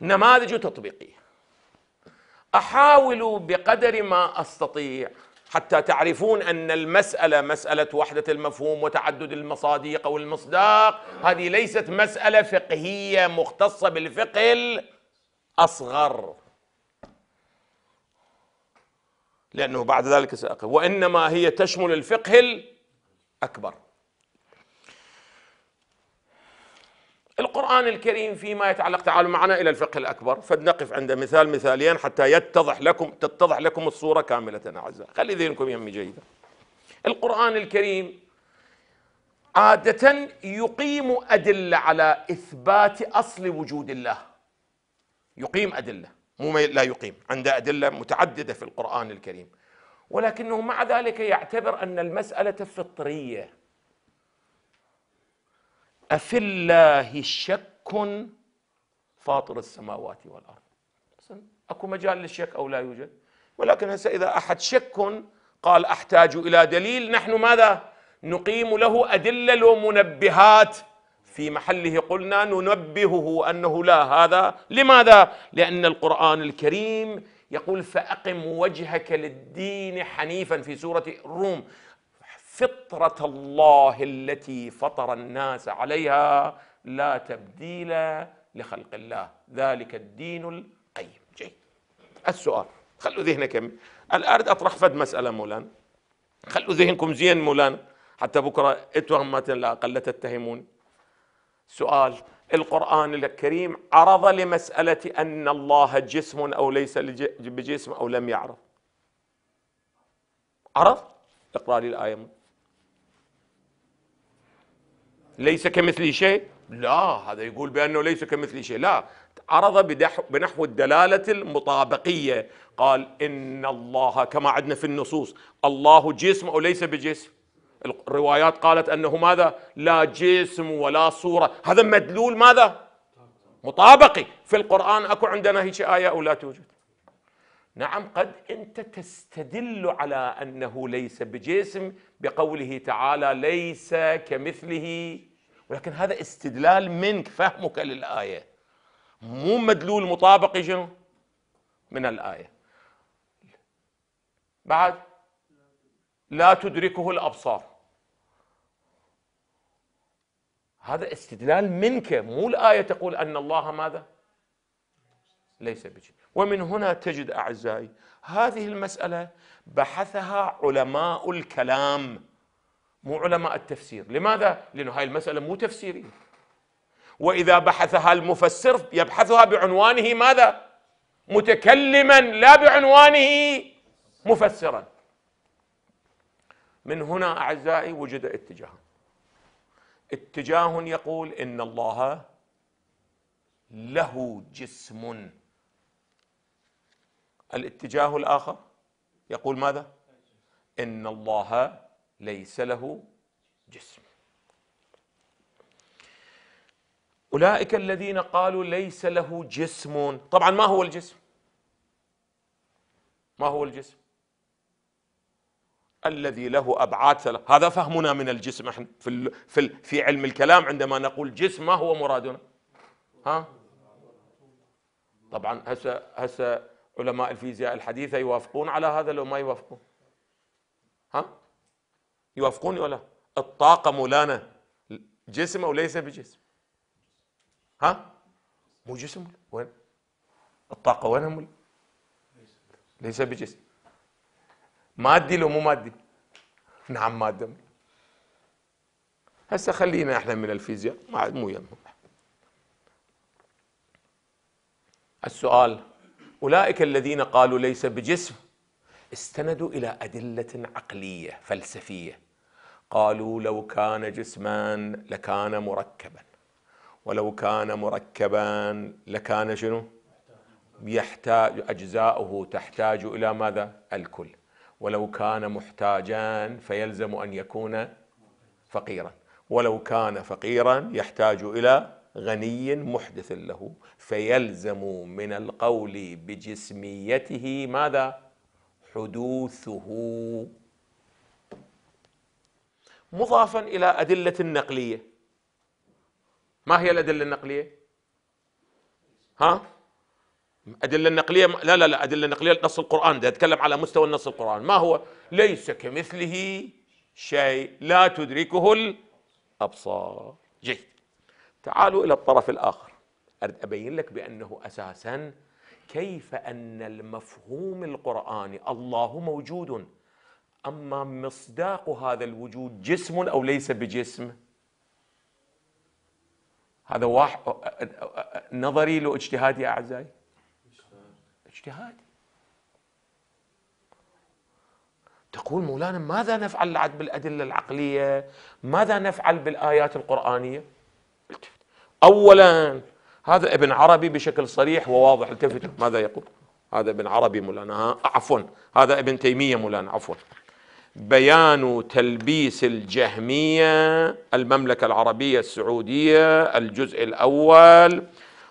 نماذج تطبيقيه احاول بقدر ما استطيع حتى تعرفون ان المساله مساله وحده المفهوم وتعدد المصاديق او المصداق هذه ليست مساله فقهيه مختصه بالفقه الاصغر لانه بعد ذلك ساقف وانما هي تشمل الفقه الاكبر القرآن الكريم فيما يتعلق تعالوا معنا إلى الفقه الأكبر فلنقف عند مثال مثالين حتى يتضح لكم تتضح لكم الصورة كاملة أعزائي خلي ذهنكم يمي جيدا القرآن الكريم عادة يقيم أدلة على إثبات أصل وجود الله يقيم أدلة مو لا يقيم عنده أدلة متعددة في القرآن الكريم ولكنه مع ذلك يعتبر أن المسألة فطرية أفي الله شك فاطر السماوات والأرض أكو مجال للشك أو لا يوجد ولكن هسه إذا أحد شك قال أحتاج إلى دليل نحن ماذا نقيم له أدلة ومنبهات في محله قلنا ننبهه أنه لا هذا لماذا؟ لأن القرآن الكريم يقول فأقم وجهك للدين حنيفا في سورة الروم فطرة الله التي فطر الناس عليها لا تبديل لخلق الله ذلك الدين القيم جيد السؤال خلوا ذهنك الآن أطرح فد مسألة مولانا خلوا ذهنكم زين مولانا حتى بكرة اتهمة لا أقل تتهمون سؤال القرآن الكريم عرض لمسألة أن الله جسم أو ليس بجسم أو لم يعرض عرض اقرأ لي الآية ليس كمثلي شيء لا هذا يقول بأنه ليس كمثلي شيء لا عرض بنحو الدلالة المطابقية قال إن الله كما عندنا في النصوص الله جسم أو ليس بجسم الروايات قالت أنه ماذا لا جسم ولا صورة هذا مدلول ماذا مطابقي في القرآن أكو عندنا هيك آية أو لا توجد نعم قد أنت تستدل على أنه ليس بجسم بقوله تعالى ليس كمثله ولكن هذا استدلال منك فهمك للآية مو مدلول مطابق شنو من الآية بعد لا تدركه الأبصار هذا استدلال منك مو الآية تقول أن الله ماذا ليس بشيء ومن هنا تجد أعزائي هذه المسألة بحثها علماء الكلام مو علماء التفسير لماذا؟ لأنه هاي المسألة مو تفسيرية وإذا بحثها المفسر يبحثها بعنوانه ماذا؟ متكلما لا بعنوانه مفسرا من هنا أعزائي وجد اتجاه اتجاه يقول إن الله له جسم الاتجاه الآخر يقول ماذا؟ إن الله ليس له جسم أولئك الذين قالوا ليس له جسم طبعا ما هو الجسم ما هو الجسم الذي له أبعاد ثلاث هذا فهمنا من الجسم احنا في, ال... في, ال... في علم الكلام عندما نقول جسم ما هو مرادنا ها طبعا هسه هسه علماء الفيزياء الحديثة يوافقون على هذا لو ما يوافقون ها يوافقوني ولا الطاقة مولانا جسم أو ليس بجسم ها مو جسم وين الطاقة وينها مولا ليس بجسم مادي لو مو مادي نعم مادة هسه خلينا احنا من الفيزياء ما مو يهمهم السؤال أولئك الذين قالوا ليس بجسم استندوا إلى أدلة عقلية فلسفية قالوا لو كان جسما لكان مركبا ولو كان مركبا لكان شنو يحتاج أجزاؤه تحتاج إلى ماذا الكل ولو كان محتاجا فيلزم أن يكون فقيرا ولو كان فقيرا يحتاج إلى غني محدث له فيلزم من القول بجسميته ماذا حدوثه مضافا إلى أدلة النقلية ما هي الأدلة النقلية؟ ها؟ أدلة النقلية لا لا لا أدلة النقلية نص القرآن ده أتكلم على مستوى النص القرآن ما هو؟ ليس كمثله شيء لا تدركه الأبصار جيد تعالوا إلى الطرف الآخر أريد أبين لك بأنه أساساً كيف أن المفهوم القرآني الله موجود أما مصداق هذا الوجود جسم أو ليس بجسم هذا واحد نظري لو اجتهادي أعزائي اجتهادي تقول مولانا ماذا نفعل بالأدلة العقلية ماذا نفعل بالآيات القرآنية أولا هذا ابن عربي بشكل صريح وواضح التفتوا ماذا يقول هذا ابن عربي مولانا عفوا هذا ابن تيمية مولانا عفوا بيان تلبيس الجهميه المملكه العربيه السعوديه الجزء الاول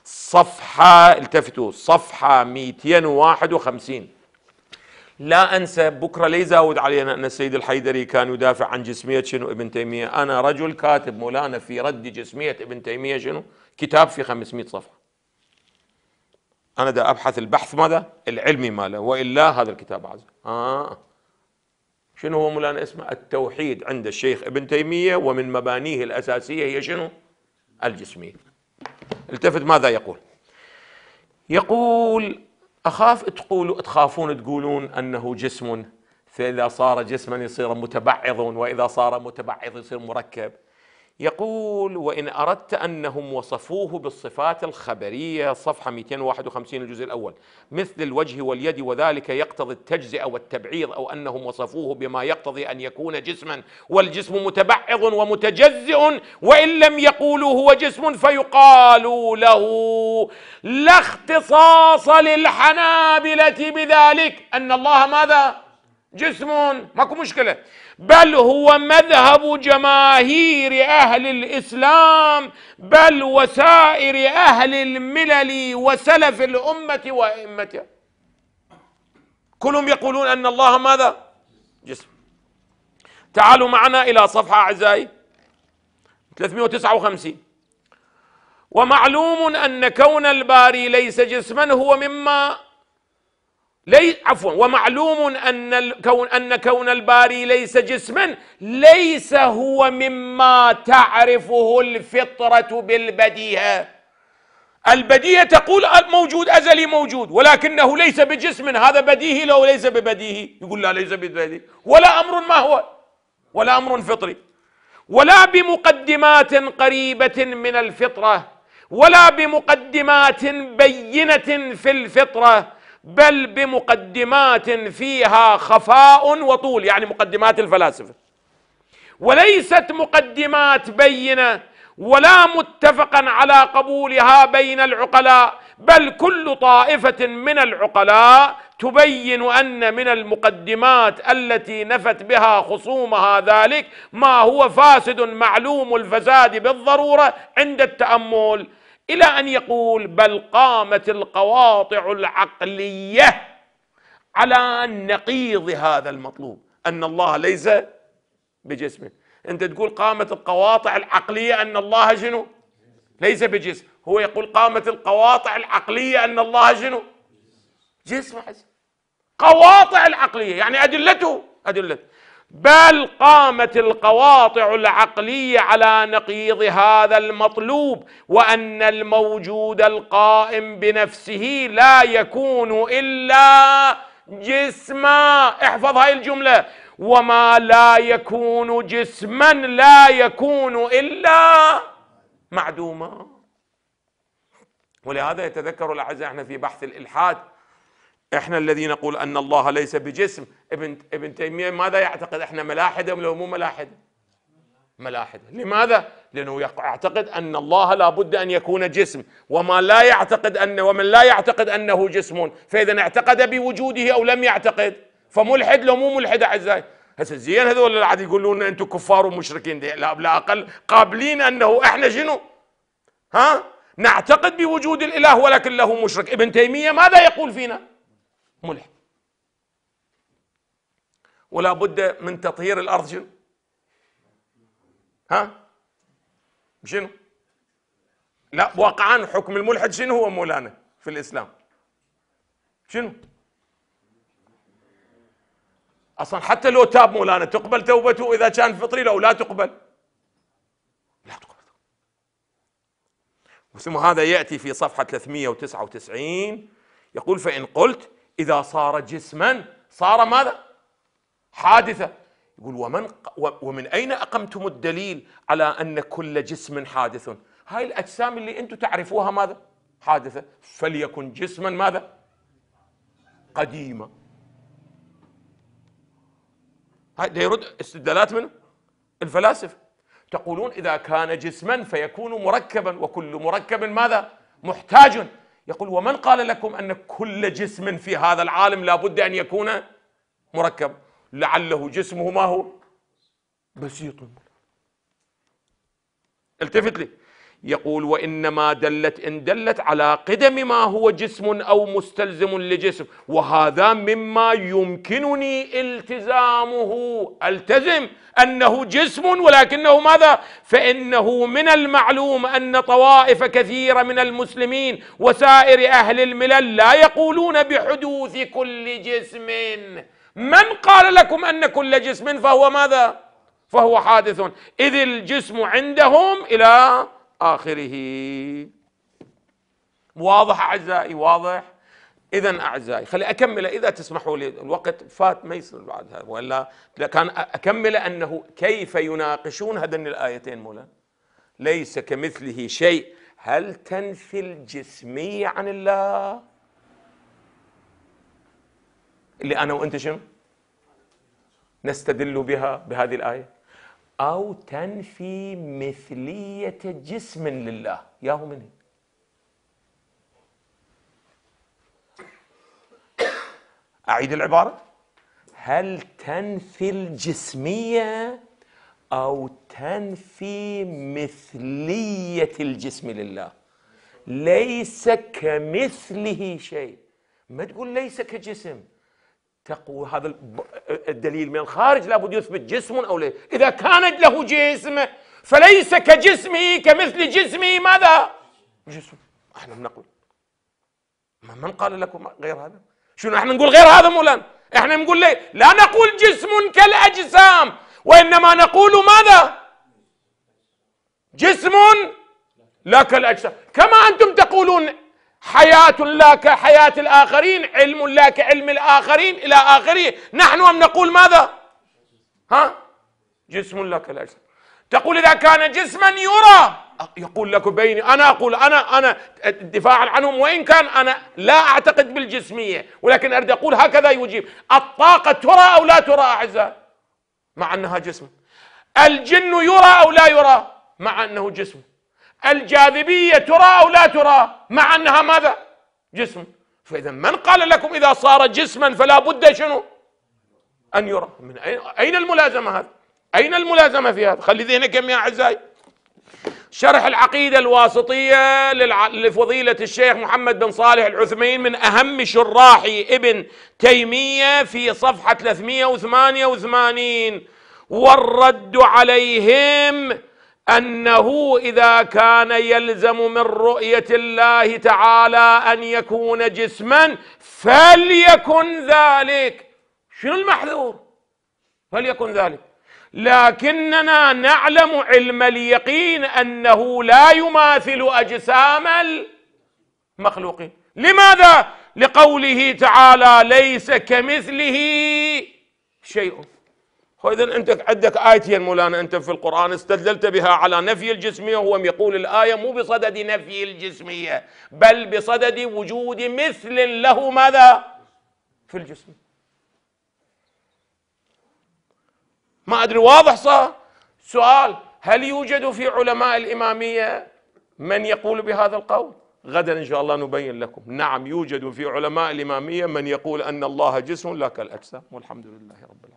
صفحه التفتوا صفحه 251 لا انسى بكره لا يزاود علينا ان السيد الحيدري كان يدافع عن جسميه شنو ابن تيميه، انا رجل كاتب مولانا في رد جسميه ابن تيميه شنو؟ كتاب في 500 صفحه. انا دا ابحث البحث ماذا؟ العلمي ماله والا هذا الكتاب عزيز. آه. شنو هو مولانا اسمه التوحيد عند الشيخ ابن تيمية ومن مبانيه الأساسية هي شنو الجسمية التفت ماذا يقول يقول أخاف تقولوا تخافون تقولون أنه جسم فإذا صار جسما يصير متبعض وإذا صار متبعض يصير مركب يقول وإن أردت أنهم وصفوه بالصفات الخبرية صفحة 251 الجزء الأول مثل الوجه واليد وذلك يقتضي التجزئة والتبعيض أو أنهم وصفوه بما يقتضي أن يكون جسما والجسم متبعض ومتجزئ وإن لم يقولوا هو جسم فيقال له لا اختصاص للحنابلة بذلك أن الله ماذا جسم ماكو مشكله بل هو مذهب جماهير اهل الاسلام بل وسائر اهل الملل وسلف الامه وائمتها كلهم يقولون ان الله ماذا جسم تعالوا معنا الى صفحه اعزائي 359 ومعلوم ان كون الباري ليس جسما هو مما لي عفوا ومعلوم ان الكون ان كون الباري ليس جسما ليس هو مما تعرفه الفطره بالبديهه البديهه تقول موجود ازلي موجود ولكنه ليس بجسم هذا بديهي لو ليس ببديهي يقول لا ليس ببديهي ولا امر ما هو ولا امر فطري ولا بمقدمات قريبه من الفطره ولا بمقدمات بينه في الفطره بل بمقدمات فيها خفاء وطول يعني مقدمات الفلاسفه وليست مقدمات بينه ولا متفقا على قبولها بين العقلاء بل كل طائفه من العقلاء تبين ان من المقدمات التي نفت بها خصومها ذلك ما هو فاسد معلوم الفساد بالضروره عند التامل إلى أن يقول بل قامت القواطع العقلية على نقيض هذا المطلوب أن الله ليس بجسمه أنت تقول قامت القواطع العقلية أن الله شنو ليس بجسم هو يقول قامت القواطع العقلية أن الله شنو جسم حسن قواطع العقلية يعني أدلته أدلته بل قامت القواطع العقليه على نقيض هذا المطلوب وان الموجود القائم بنفسه لا يكون الا جسما احفظ هاي الجمله وما لا يكون جسما لا يكون الا معدوما ولهذا يتذكر الاعزاء احنا في بحث الالحاد احنا الذي نقول ان الله ليس بجسم ابن ابن تيميه ماذا يعتقد احنا ملاحده لو مو ملاحده ملاحده لماذا لانه يعتقد ان الله لا بد ان يكون جسم وما لا يعتقد ان ومن لا يعتقد انه جسم فاذا اعتقد بوجوده او لم يعتقد فملحد لو مو ملحد اعزائي هسه زين هذول قاعد يقولون انتم كفار ومشركين لا لا اقل قابلين انه احنا شنو ها نعتقد بوجود الاله ولكن له مشرك ابن تيميه ماذا يقول فينا ملح ولا بد من تطهير الارض شنو ها شنو لا واقعا حكم الملحد شنو هو مولانا في الاسلام شنو اصلا حتى لو تاب مولانا تقبل توبته اذا كان فطري لو لا تقبل لا تقبل ثم هذا ياتي في صفحه 399 يقول فان قلت إذا صار جسما صار ماذا حادثة يقول ومن, ومن أين أقمتم الدليل على أن كل جسم حادث هاي الأجسام اللي أنتم تعرفوها ماذا حادثة فليكن جسما ماذا قديمة هاي يرد استدلالات من الفلاسفة تقولون إذا كان جسما فيكون مركبا وكل مركب ماذا محتاج يقول ومن قال لكم أن كل جسم في هذا العالم لابد أن يكون مركب لعله جسمه ما هو بسيط التفت لي يقول وإنما دلت إن دلت على قدم ما هو جسم أو مستلزم لجسم وهذا مما يمكنني التزامه ألتزم أنه جسم ولكنه ماذا فإنه من المعلوم أن طوائف كثيرة من المسلمين وسائر أهل الملل لا يقولون بحدوث كل جسم من قال لكم أن كل جسم فهو ماذا فهو حادث إذ الجسم عندهم إلى آخره واضح أعزائي واضح إذا أعزائي خلي أكمله إذا تسمحوا لي الوقت فات ما يصير بعد هذا ولا كان أكمله أنه كيف يناقشون هذين الآيتين مولا ليس كمثله شيء هل تنفي الجسمية عن الله اللي أنا وأنت شنو نستدل بها بهذه الآية أو تنفي مثلية جسم لله ياهو من أعيد العبارة هل تنفي الجسمية أو تنفي مثلية الجسم لله ليس كمثله شيء ما تقول ليس كجسم تقوى هذا الدليل من الخارج لابد يثبت جسم أو ليس إذا كانت له جسم فليس كجسمه كمثل جسمه ماذا جسم احنا بنقول من قال لكم غير هذا شنو احنا نقول غير هذا مولانا احنا نقول ليه لا نقول جسم كالاجسام وانما نقول ماذا جسم لا كالاجسام كما انتم تقولون حياة لا كحياة الآخرين علم لا كعلم الآخرين إلى آخره نحن أم نقول ماذا ها جسم لا كالأجسام تقول إذا كان جسما يرى يقول لك بيني أنا أقول أنا أنا دفاعا عنهم وإن كان أنا لا أعتقد بالجسمية ولكن أريد أقول هكذا يجيب الطاقة ترى أو لا ترى أعزائي مع أنها جسم الجن يرى أو لا يرى مع أنه جسم الجاذبية ترى أو لا ترى مع أنها ماذا جسم فإذا من قال لكم إذا صار جسما فلا بد شنو أن يرى من أين الملازمة هذا أين الملازمة في هذا خلي ذهنك يا أعزائي شرح العقيدة الواسطية لفضيلة الشيخ محمد بن صالح العثمين من أهم شراح ابن تيمية في صفحة 388 والرد عليهم انه اذا كان يلزم من رؤيه الله تعالى ان يكون جسما فليكن ذلك شنو المحذور فليكن ذلك لكننا نعلم علم اليقين انه لا يماثل اجسام المخلوقين لماذا لقوله تعالى ليس كمثله شيء فإذا أنت عندك آيتين مولانا أنت في القرآن استدللت بها على نفي الجسمية وهو يقول الآية مو بصدد نفي الجسمية بل بصدد وجود مثل له ماذا في الجسم ما أدري واضح صار سؤال هل يوجد في علماء الإمامية من يقول بهذا القول غدا إن شاء الله نبين لكم نعم يوجد في علماء الإمامية من يقول أن الله جسم لا كالأجسام والحمد لله رب العالمين